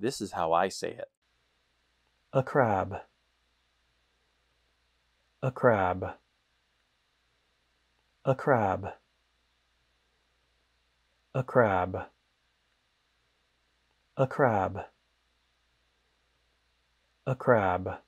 This is how I say it. A crab. A crab. A crab. A crab. A crab. A crab.